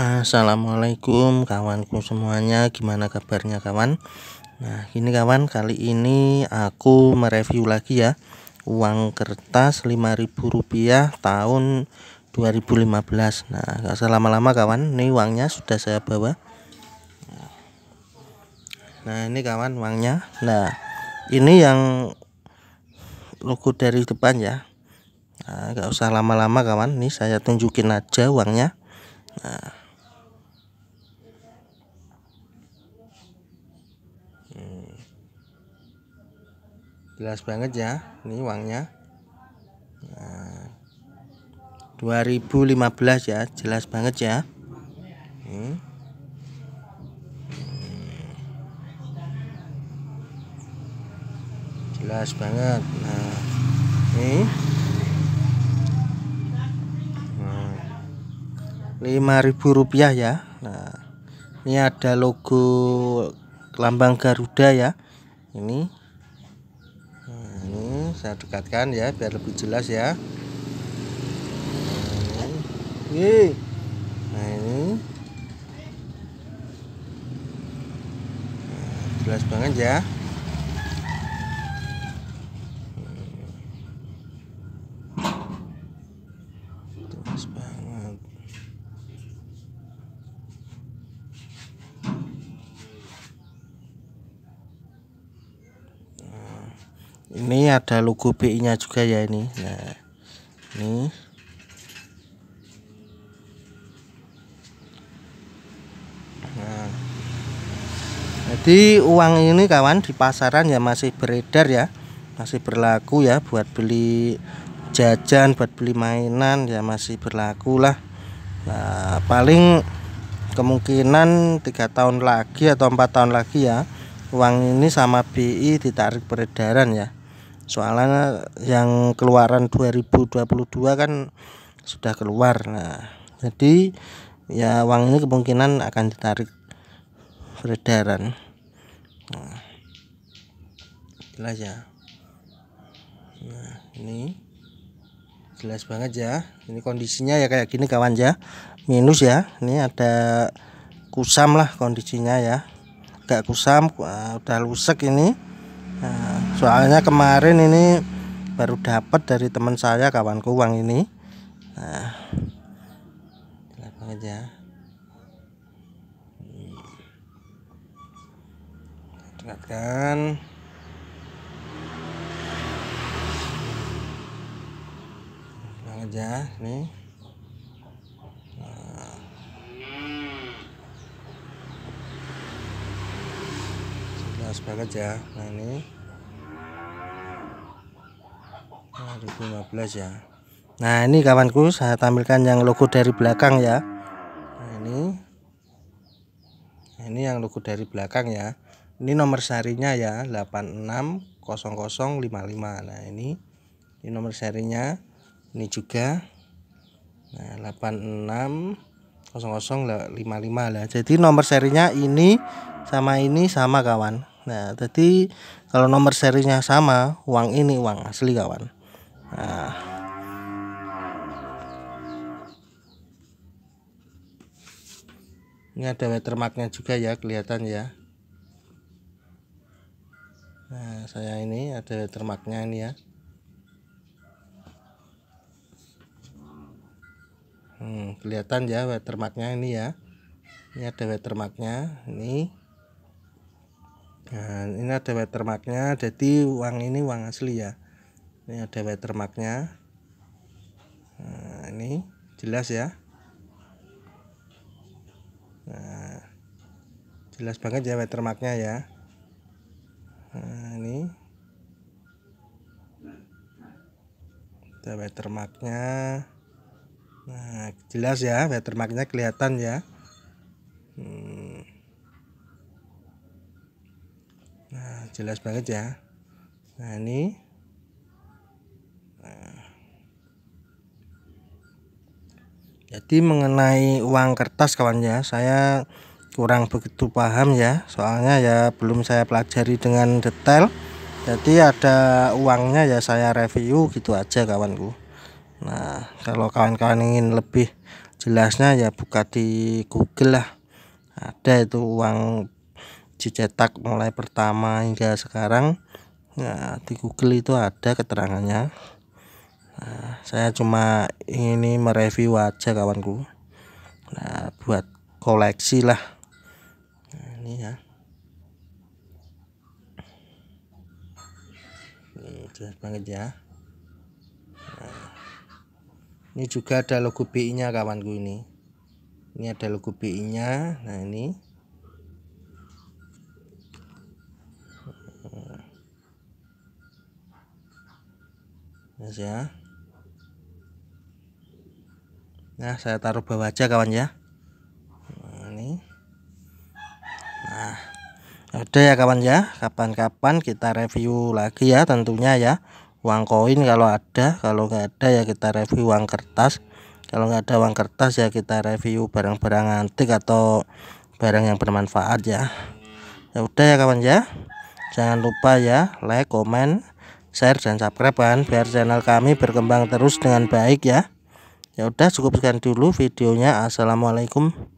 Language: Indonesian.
Assalamualaikum kawanku semuanya gimana kabarnya kawan Nah ini kawan kali ini aku mereview lagi ya uang kertas ribu rupiah tahun 2015 Nah gak usah lama-lama kawan ini uangnya sudah saya bawa Nah ini kawan uangnya Nah ini yang logo dari depan ya Nah, gak usah lama-lama kawan, ini saya tunjukin aja uangnya. Nah, jelas banget ya ini uangnya nah, 2015 ya jelas banget ya ini. Hmm. jelas banget nah ini nah, lima ribu rupiah ya nah ini ada logo lambang Garuda ya ini ini hmm, saya dekatkan ya biar lebih jelas ya ini nah ini nah, jelas banget ya ini ada logo BI nya juga ya ini nah ini nah jadi uang ini kawan di pasaran ya masih beredar ya masih berlaku ya buat beli jajan buat beli mainan ya masih berlaku lah nah, paling kemungkinan tiga tahun lagi atau empat tahun lagi ya uang ini sama BI ditarik peredaran ya soalnya yang keluaran 2022 kan sudah keluar nah jadi ya uang ini kemungkinan akan ditarik peredaran nah, jelas ya nah ini jelas banget ya ini kondisinya ya kayak gini kawan ya minus ya ini ada kusam lah kondisinya ya Gak kusam eh, udah lusek ini soalnya kemarin ini baru dapat dari teman saya kawan uang ini nah aja dengarkan aja nih sebagai banget ya nah ini nah, 2015 ya nah ini kawanku saya tampilkan yang logo dari belakang ya nah ini nah, ini yang logo dari belakang ya ini nomor serinya ya 860055 nah ini ini nomor serinya ini juga nah 860055 lah jadi nomor serinya ini sama ini sama kawan Nah, tadi kalau nomor serinya sama, uang ini uang asli kawan. Nah. Ini ada watermarknya juga ya, kelihatan ya. Nah, saya ini ada watermarknya ini ya. Hmm, kelihatan ya watermarknya ini ya. Ini ada watermarknya, ini nah ini ada watermarknya jadi uang ini uang asli ya ini ada watermarknya nah, ini jelas ya nah, jelas banget ya watermarknya ya nah, ini ada watermarknya nah jelas ya watermarknya kelihatan ya hmm. jelas banget ya nah ini nah. jadi mengenai uang kertas kawan ya saya kurang begitu paham ya soalnya ya belum saya pelajari dengan detail jadi ada uangnya ya saya review gitu aja kawanku nah kalau kawan-kawan ingin lebih jelasnya ya buka di google lah ada itu uang dicetak mulai pertama hingga sekarang ya, di Google itu ada keterangannya nah, saya cuma ini mereview aja kawanku nah buat koleksi lah nah, ini ya ini jelas banget ya nah, ini juga ada logo BI nya kawanku ini ini ada logo BI nya nah ini guys ya. Nah, saya taruh bawah aja kawan ya. Nah, ini. Nah, udah ya kawan ya. Kapan-kapan kita review lagi ya tentunya ya. Uang koin kalau ada, kalau nggak ada ya kita review uang kertas. Kalau nggak ada uang kertas ya kita review barang-barang antik atau barang yang bermanfaat ya. Ya udah ya kawan ya. Jangan lupa ya like, comment share dan subscribe kan biar channel kami berkembang terus dengan baik ya ya udah cukup sekian dulu videonya assalamualaikum